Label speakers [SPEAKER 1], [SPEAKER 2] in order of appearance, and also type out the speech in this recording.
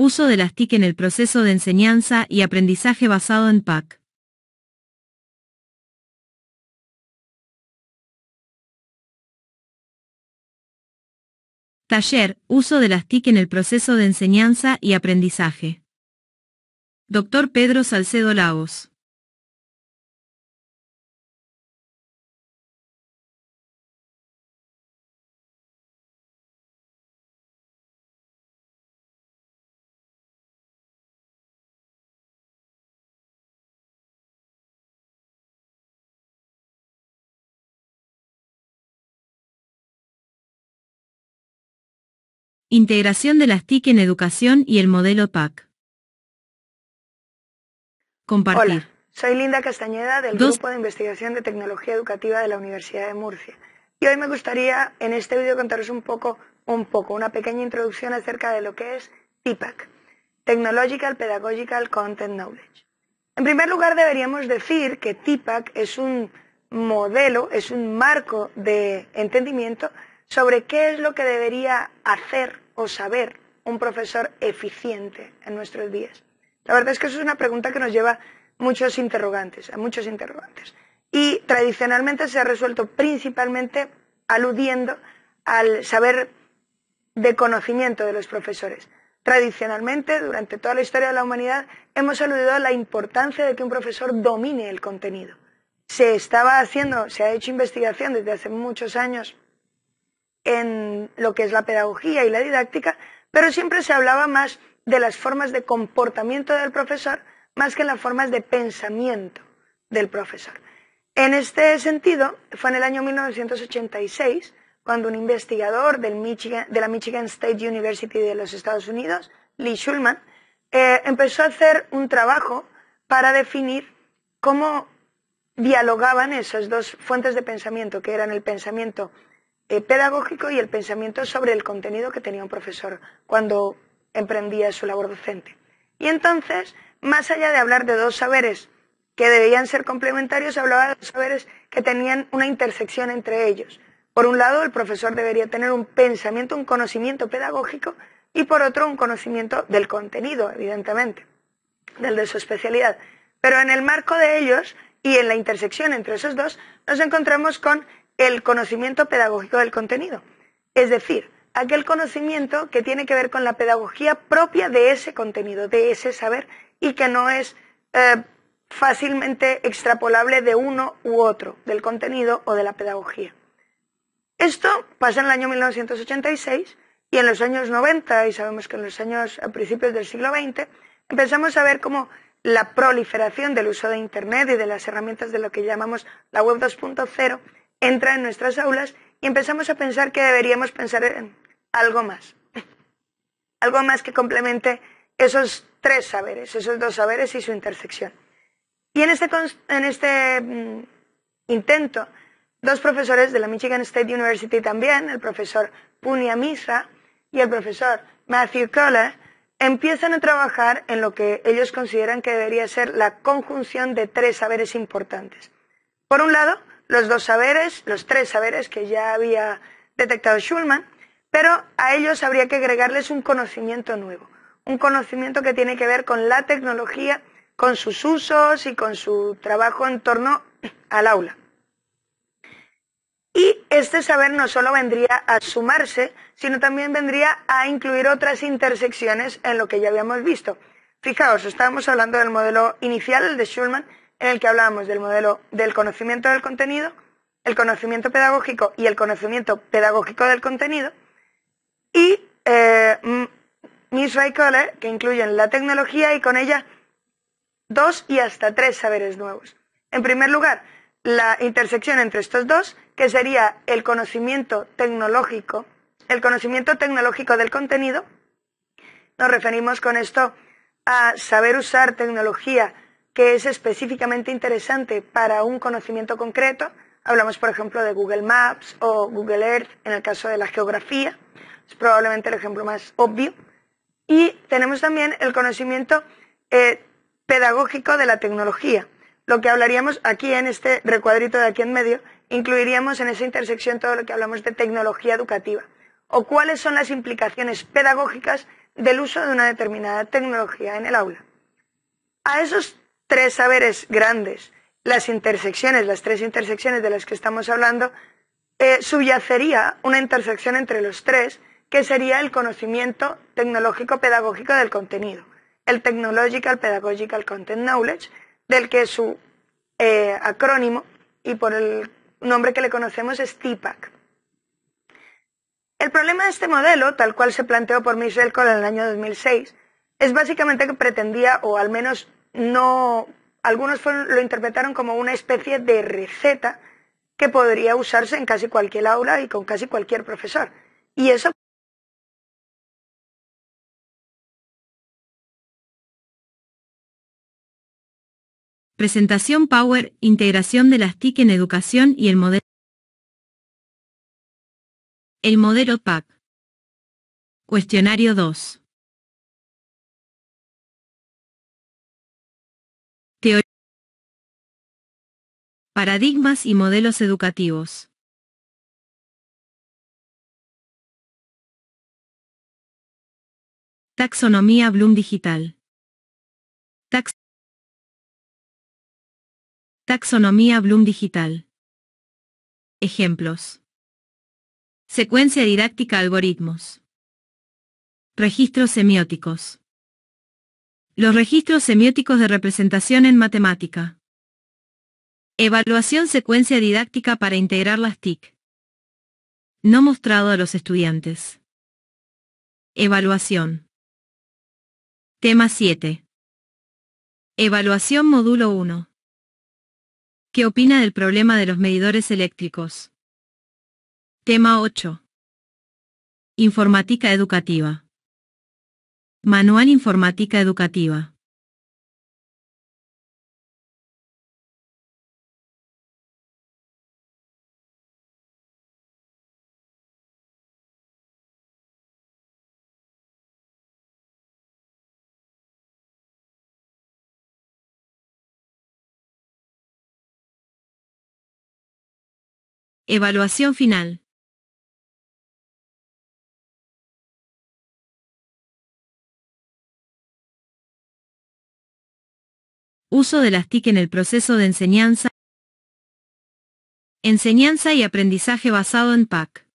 [SPEAKER 1] Uso de las TIC en el proceso de enseñanza y aprendizaje basado en PAC.
[SPEAKER 2] Taller, uso de las TIC en el proceso de enseñanza y aprendizaje. Dr. Pedro Salcedo Lagos.
[SPEAKER 1] Integración de las TIC
[SPEAKER 2] en educación y el modelo PAC. Compartir. Hola,
[SPEAKER 3] soy Linda Castañeda del Grupo de Investigación de Tecnología Educativa de la Universidad de Murcia. Y hoy me gustaría en este vídeo contaros un poco, un poco, una pequeña introducción acerca de lo que es TIPAC, Technological Pedagogical Content Knowledge. En primer lugar, deberíamos decir que TIPAC es un modelo, es un marco de entendimiento sobre qué es lo que debería hacer o saber un profesor eficiente en nuestros días. La verdad es que eso es una pregunta que nos lleva muchos interrogantes, a muchos interrogantes. Y tradicionalmente se ha resuelto principalmente aludiendo al saber de conocimiento de los profesores. Tradicionalmente, durante toda la historia de la humanidad, hemos aludido a la importancia de que un profesor domine el contenido. Se estaba haciendo, se ha hecho investigación desde hace muchos años en lo que es la pedagogía y la didáctica, pero siempre se hablaba más de las formas de comportamiento del profesor más que en las formas de pensamiento del profesor. En este sentido, fue en el año 1986 cuando un investigador de la Michigan State University de los Estados Unidos, Lee Schulman, eh, empezó a hacer un trabajo para definir cómo dialogaban esas dos fuentes de pensamiento, que eran el pensamiento eh, pedagógico y el pensamiento sobre el contenido que tenía un profesor cuando emprendía su labor docente. Y entonces, más allá de hablar de dos saberes que debían ser complementarios, hablaba de dos saberes que tenían una intersección entre ellos. Por un lado, el profesor debería tener un pensamiento, un conocimiento pedagógico y por otro, un conocimiento del contenido, evidentemente, del de su especialidad. Pero en el marco de ellos y en la intersección entre esos dos, nos encontramos con el conocimiento pedagógico del contenido. Es decir, aquel conocimiento que tiene que ver con la pedagogía propia de ese contenido, de ese saber, y que no es eh, fácilmente extrapolable de uno u otro, del contenido o de la pedagogía. Esto pasa en el año 1986 y en los años 90, y sabemos que en los años a principios del siglo XX, empezamos a ver cómo la proliferación del uso de Internet y de las herramientas de lo que llamamos la Web 2.0 entra en nuestras aulas y empezamos a pensar que deberíamos pensar en algo más. algo más que complemente esos tres saberes, esos dos saberes y su intersección. Y en este, este mm, intento, dos profesores de la Michigan State University también, el profesor Punia Misa y el profesor Matthew Kohler, empiezan a trabajar en lo que ellos consideran que debería ser la conjunción de tres saberes importantes. Por un lado, los dos saberes, los tres saberes que ya había detectado Schulman, pero a ellos habría que agregarles un conocimiento nuevo, un conocimiento que tiene que ver con la tecnología, con sus usos y con su trabajo en torno al aula. Y este saber no solo vendría a sumarse, sino también vendría a incluir otras intersecciones en lo que ya habíamos visto. Fijaos, estábamos hablando del modelo inicial, el de Schulman, en el que hablábamos del modelo del conocimiento del contenido, el conocimiento pedagógico y el conocimiento pedagógico del contenido, y eh, Mishra que incluyen la tecnología y con ella dos y hasta tres saberes nuevos. En primer lugar, la intersección entre estos dos, que sería el conocimiento tecnológico, el conocimiento tecnológico del contenido. Nos referimos con esto a saber usar tecnología que es específicamente interesante para un conocimiento concreto. Hablamos, por ejemplo, de Google Maps o Google Earth en el caso de la geografía. Es probablemente el ejemplo más obvio. Y tenemos también el conocimiento eh, pedagógico de la tecnología. Lo que hablaríamos aquí en este recuadrito de aquí en medio, incluiríamos en esa intersección todo lo que hablamos de tecnología educativa. O cuáles son las implicaciones pedagógicas del uso de una determinada tecnología en el aula. A esos tres saberes grandes, las intersecciones, las tres intersecciones de las que estamos hablando, eh, subyacería una intersección entre los tres, que sería el conocimiento tecnológico-pedagógico del contenido, el Technological Pedagogical Content Knowledge, del que su eh, acrónimo y por el nombre que le conocemos es TIPAC. El problema de este modelo, tal cual se planteó por Michel Cole en el año 2006, es básicamente que pretendía, o al menos no, algunos lo interpretaron como una especie de receta que podría usarse en casi cualquier aula y con casi cualquier profesor. Y eso
[SPEAKER 2] Presentación Power, integración de las TIC en educación y el modelo. El modelo PAC. Cuestionario 2.
[SPEAKER 1] Paradigmas y modelos educativos. Taxonomía Bloom Digital.
[SPEAKER 2] Taxonomía Bloom Digital. Ejemplos. Secuencia didáctica algoritmos. Registros semióticos. Los registros semióticos de representación en matemática. Evaluación secuencia didáctica para integrar las TIC. No mostrado a los estudiantes. Evaluación. Tema 7. Evaluación módulo 1. ¿Qué opina del problema de los medidores eléctricos? Tema 8. Informática educativa. Manual Informática educativa.
[SPEAKER 1] Evaluación final. Uso de las TIC en el proceso de enseñanza. Enseñanza y aprendizaje basado en PAC.